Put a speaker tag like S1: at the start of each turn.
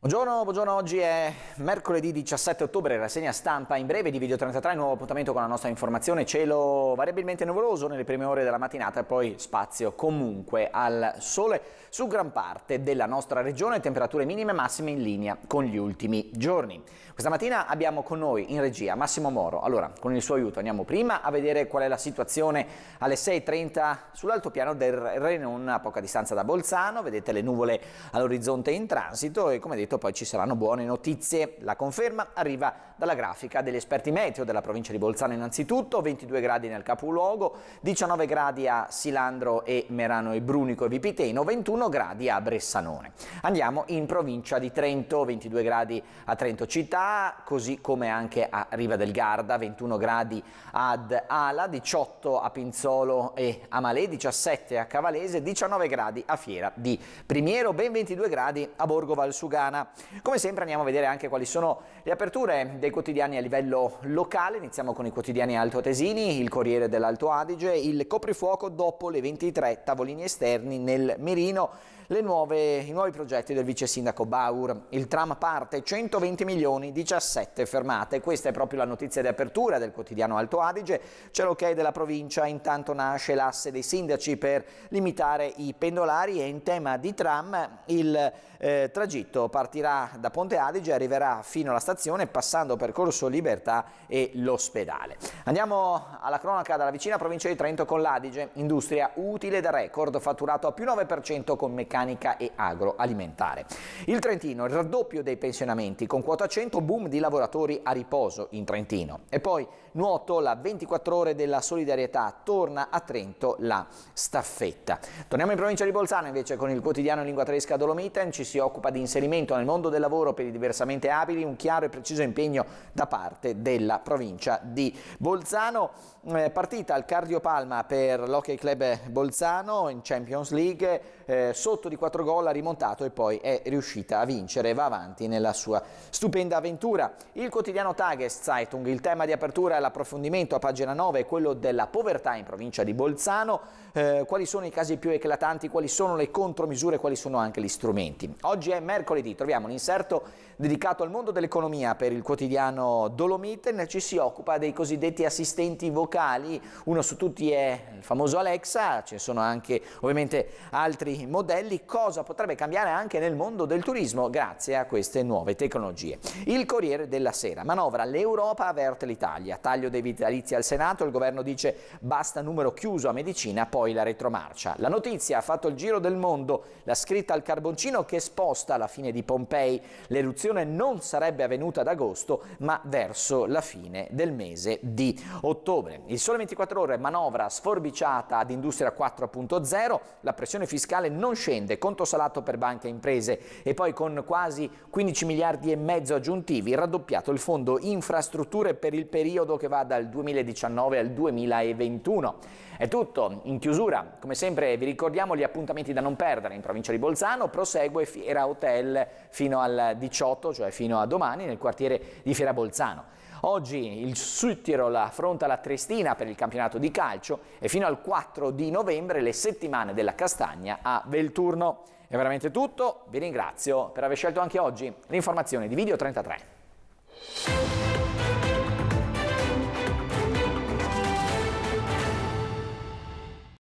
S1: Buongiorno, buongiorno, oggi è mercoledì 17 ottobre, rassegna stampa, in breve di Video 33, nuovo appuntamento con la nostra informazione, cielo variabilmente nuvoloso nelle prime ore della mattinata e poi spazio comunque al sole su gran parte della nostra regione, temperature minime e massime in linea con gli ultimi giorni. Questa mattina abbiamo con noi in regia Massimo Moro, allora con il suo aiuto andiamo prima a vedere qual è la situazione alle 6.30 sull'altopiano del Renon a poca distanza da Bolzano, vedete le nuvole all'orizzonte in transito e come detto detto poi ci saranno buone notizie. La conferma arriva dalla grafica degli esperti meteo della provincia di Bolzano innanzitutto, 22 gradi nel capoluogo, 19 gradi a Silandro e Merano e Brunico e Vipiteno, 21 gradi a Bressanone. Andiamo in provincia di Trento, 22 gradi a Trento città, così come anche a Riva del Garda, 21 gradi ad Ala, 18 a Pinzolo e a Malè, 17 a Cavalese, 19 gradi a Fiera di Primiero, ben 22 gradi a Borgo Valsugana. Come sempre andiamo a vedere anche quali sono le aperture dei dei quotidiani a livello locale, iniziamo con i quotidiani Alto altoatesini, il Corriere dell'Alto Adige, il coprifuoco dopo le 23 tavolini esterni nel Mirino, nuove, i nuovi progetti del vice sindaco Baur, il tram parte 120 milioni, 17 fermate, questa è proprio la notizia di apertura del quotidiano Alto Adige, c'è l'ok della provincia, intanto nasce l'asse dei sindaci per limitare i pendolari e in tema di tram il eh, tragitto partirà da Ponte Adige, arriverà fino alla stazione passando percorso Libertà e l'ospedale. Andiamo alla cronaca dalla vicina provincia di Trento con l'Adige, industria utile da record, fatturato a più 9% con meccanica e agroalimentare. Il Trentino, il raddoppio dei pensionamenti, con quota 100 boom di lavoratori a riposo in Trentino. E poi nuoto la 24 ore della solidarietà, torna a Trento la staffetta. Torniamo in provincia di Bolzano invece con il quotidiano in lingua tedesca Dolomiten, ci si occupa di inserimento nel mondo del lavoro per i diversamente abili, un chiaro e preciso impegno da parte della provincia di Bolzano. Eh, partita al Cardiopalma per l'Hockey Club Bolzano in Champions League, eh, sotto di 4 gol ha rimontato e poi è riuscita a vincere e va avanti nella sua stupenda avventura. Il quotidiano Tageszeitung, il tema di apertura e l'approfondimento a pagina 9 è quello della povertà in provincia di Bolzano, eh, quali sono i casi più eclatanti, quali sono le contromisure, quali sono anche gli strumenti. Oggi è mercoledì, troviamo l'inserto dedicato al mondo dell'economia per il quotidiano Emiliano Dolomite, ci si occupa dei cosiddetti assistenti vocali, uno su tutti è il famoso Alexa, ci sono anche ovviamente altri modelli, cosa potrebbe cambiare anche nel mondo del turismo grazie a queste nuove tecnologie. Il Corriere della Sera, manovra, l'Europa avverte l'Italia, taglio dei vitalizi al Senato, il governo dice basta numero chiuso a medicina, poi la retromarcia. La notizia ha fatto il giro del mondo, la scritta al carboncino che sposta la fine di Pompei, l'eruzione non sarebbe avvenuta ad agosto ma verso la fine del mese di ottobre. Il sole 24 ore manovra sforbiciata ad industria 4.0, la pressione fiscale non scende, conto salato per banche e imprese e poi con quasi 15 miliardi e mezzo aggiuntivi raddoppiato il fondo infrastrutture per il periodo che va dal 2019 al 2021. È tutto, in chiusura, come sempre vi ricordiamo gli appuntamenti da non perdere in provincia di Bolzano, prosegue Fiera Hotel fino al 18, cioè fino a domani nel quartiere di di Fiera Bolzano. Oggi il Süttirol affronta la Trestina per il campionato di calcio e fino al 4 di novembre le settimane della Castagna a Velturno. È veramente tutto, vi ringrazio per aver scelto anche oggi l'informazione di Video 33.